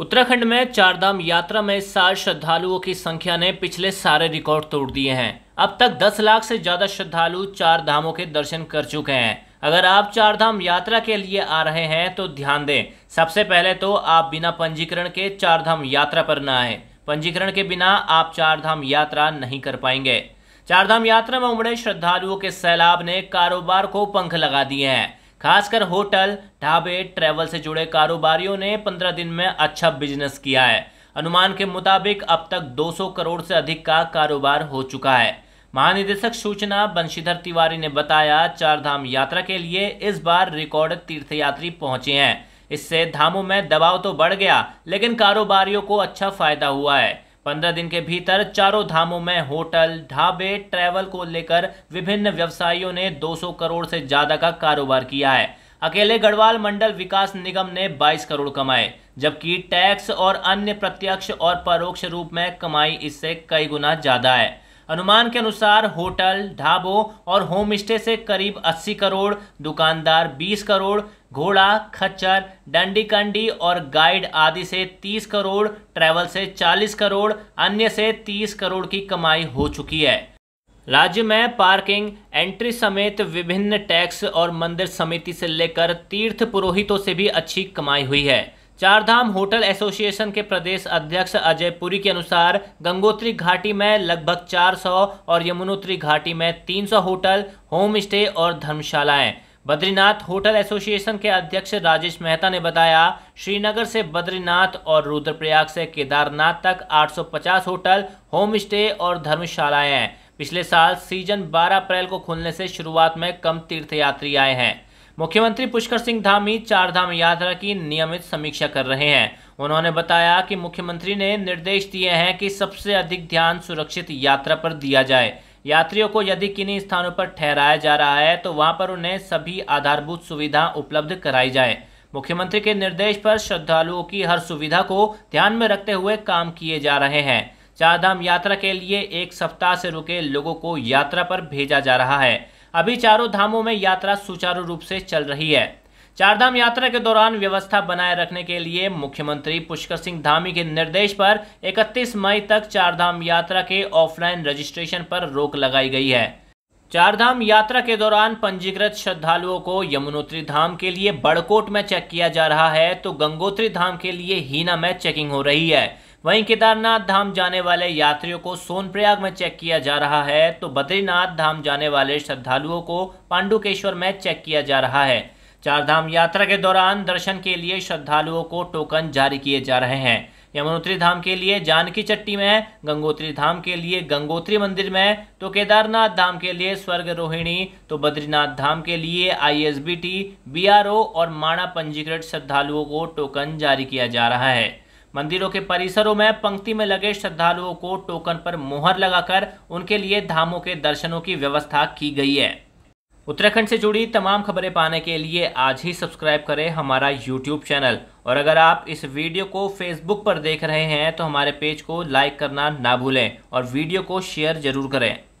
उत्तराखंड में चारधाम यात्रा में इस साल श्रद्धालुओं की संख्या ने पिछले सारे रिकॉर्ड तोड़ दिए हैं अब तक 10 लाख से ज्यादा श्रद्धालु चार धामों के दर्शन कर चुके हैं अगर आप चार धाम यात्रा के लिए आ रहे हैं तो ध्यान दें सबसे पहले तो आप बिना पंजीकरण के चार धाम यात्रा पर ना आए पंजीकरण के बिना आप चार धाम यात्रा नहीं कर पाएंगे चारधाम यात्रा में उमड़े श्रद्धालुओं के सैलाब ने कारोबार को पंख लगा दिए हैं खासकर होटल ढाबे ट्रैवल से जुड़े कारोबारियों ने 15 दिन में अच्छा बिजनेस किया है अनुमान के मुताबिक अब तक 200 करोड़ से अधिक का कारोबार हो चुका है महानिदेशक सूचना बंशीधर तिवारी ने बताया चार धाम यात्रा के लिए इस बार रिकॉर्ड तीर्थयात्री पहुंचे हैं इससे धामों में दबाव तो बढ़ गया लेकिन कारोबारियों को अच्छा फायदा हुआ है पंद्रह दिन के भीतर चारों धामों में होटल ढाबे ट्रैवल को लेकर विभिन्न व्यवसायियों ने 200 करोड़ से ज़्यादा का कारोबार किया है अकेले गढ़वाल मंडल विकास निगम ने 22 करोड़ कमाए जबकि टैक्स और अन्य प्रत्यक्ष और परोक्ष रूप में कमाई इससे कई गुना ज़्यादा है अनुमान के अनुसार होटल ढाबों और होम स्टे से करीब 80 करोड़ दुकानदार 20 करोड़ घोड़ा खच्चर डंडी कंडी और गाइड आदि से 30 करोड़ ट्रैवल से 40 करोड़ अन्य से 30 करोड़ की कमाई हो चुकी है राज्य में पार्किंग एंट्री समेत विभिन्न टैक्स और मंदिर समिति से लेकर तीर्थ पुरोहितों से भी अच्छी कमाई हुई है चारधाम होटल एसोसिएशन के प्रदेश अध्यक्ष अजय पुरी के अनुसार गंगोत्री घाटी में लगभग 400 और यमुनोत्री घाटी में 300 होटल होम स्टे और धर्मशालाएं बद्रीनाथ होटल एसोसिएशन के अध्यक्ष राजेश मेहता ने बताया श्रीनगर से बद्रीनाथ और रुद्रप्रयाग से केदारनाथ तक 850 होटल होम स्टे और धर्मशालाएं हैं पिछले साल सीजन 12 अप्रैल को खुलने से शुरुआत में कम तीर्थयात्री आए हैं मुख्यमंत्री पुष्कर सिंह धामी चार धाम यात्रा की नियमित समीक्षा कर रहे हैं उन्होंने बताया कि मुख्यमंत्री ने निर्देश दिए हैं कि सबसे अधिक ध्यान सुरक्षित यात्रा पर दिया जाए यात्रियों को यदि किन्हीं स्थानों पर ठहराया जा रहा है तो वहां पर उन्हें सभी आधारभूत सुविधा उपलब्ध कराई जाए मुख्यमंत्री के निर्देश पर श्रद्धालुओं की हर सुविधा को ध्यान में रखते हुए काम किए जा रहे हैं चारधाम यात्रा के लिए एक सप्ताह से रुके लोगों को यात्रा पर भेजा जा रहा है अभी चारों धामों में यात्रा सुचारू रूप से चल रही है चारधाम यात्रा के दौरान व्यवस्था बनाए रखने के लिए मुख्यमंत्री पुष्कर सिंह धामी के निर्देश पर 31 मई तक चारधाम यात्रा के ऑफलाइन रजिस्ट्रेशन पर रोक लगाई गई है चारधाम यात्रा के दौरान पंजीकृत श्रद्धालुओं को यमुनोत्री धाम के लिए बड़कोट में चेक किया जा रहा है तो गंगोत्री धाम के लिए हीना में चेकिंग हो रही है वहीं केदारनाथ धाम जाने वाले यात्रियों को सोनप्रयाग में चेक किया जा रहा है तो बद्रीनाथ धाम जाने वाले श्रद्धालुओं को पांडुकेश्वर में चेक किया जा रहा है चारधाम यात्रा के दौरान दर्शन के लिए श्रद्धालुओं को टोकन जारी किए जा रहे हैं यमुनोत्री धाम के लिए जानकी चट्टी में गंगोत्री धाम के लिए गंगोत्री मंदिर में तो केदारनाथ धाम के लिए स्वर्ग रोहिणी तो बद्रीनाथ धाम के लिए आईएसबीटी बीआरओ और माणा पंजीकृत श्रद्धालुओं को टोकन जारी किया जा रहा है मंदिरों के परिसरों में पंक्ति में लगे श्रद्धालुओं को टोकन पर मोहर लगाकर उनके लिए धामों के दर्शनों की व्यवस्था की गई है उत्तराखंड से जुड़ी तमाम खबरें पाने के लिए आज ही सब्सक्राइब करें हमारा यूट्यूब चैनल और अगर आप इस वीडियो को फेसबुक पर देख रहे हैं तो हमारे पेज को लाइक करना ना भूलें और वीडियो को शेयर जरूर करें